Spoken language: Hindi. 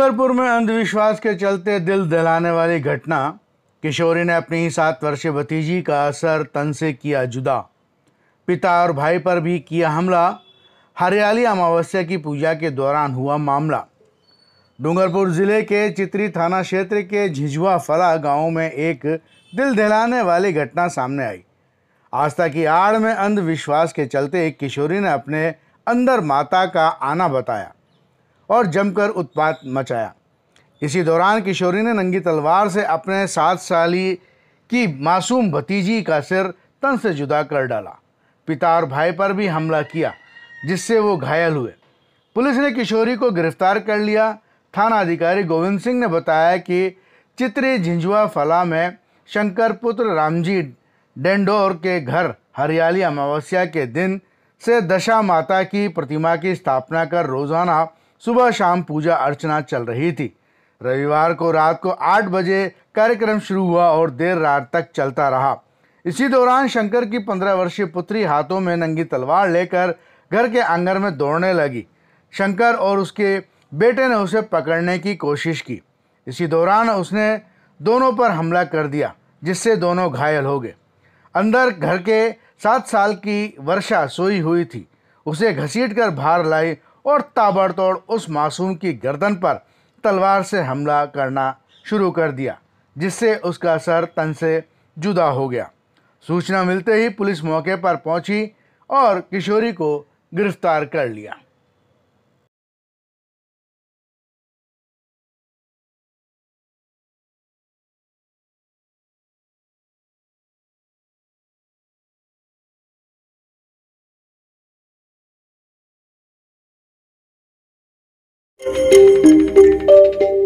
डूंगरपुर में अंधविश्वास के चलते दिल दहलाने वाली घटना किशोरी ने अपनी ही सात वर्षीय भतीजी का असर तन से किया जुदा पिता और भाई पर भी किया हमला हरियाली अमावस्या की पूजा के दौरान हुआ मामला डूंगरपुर ज़िले के चित्री थाना क्षेत्र के झिझुआ फला गांव में एक दिल दहलाने वाली घटना सामने आई आस्था की आड़ में अंधविश्वास के चलते एक किशोरी ने अपने अंदर माता का आना बताया और जमकर उत्पात मचाया इसी दौरान किशोरी ने नंगी तलवार से अपने सात साली की मासूम भतीजी का सिर तन से जुदा कर डाला पिता और भाई पर भी हमला किया जिससे वो घायल हुए पुलिस ने किशोरी को गिरफ्तार कर लिया थाना अधिकारी गोविंद सिंह ने बताया कि चित्री झिंझुआ फला में शंकर पुत्र रामजी डेंडोर के घर हरियाली अमावस्या के दिन से दशा माता की प्रतिमा की स्थापना कर रोज़ाना सुबह शाम पूजा अर्चना चल रही थी रविवार को रात को आठ बजे कार्यक्रम शुरू हुआ और देर रात तक चलता रहा इसी दौरान शंकर की पंद्रह वर्षीय पुत्री हाथों में नंगी तलवार लेकर घर के आंगन में दौड़ने लगी शंकर और उसके बेटे ने उसे पकड़ने की कोशिश की इसी दौरान उसने दोनों पर हमला कर दिया जिससे दोनों घायल हो गए अंदर घर के सात साल की वर्षा सोई हुई थी उसे घसीट कर बाहर लाई और ताबड़तोड़ उस मासूम की गर्दन पर तलवार से हमला करना शुरू कर दिया जिससे उसका सर तन से जुदा हो गया सूचना मिलते ही पुलिस मौके पर पहुंची और किशोरी को गिरफ्तार कर लिया Música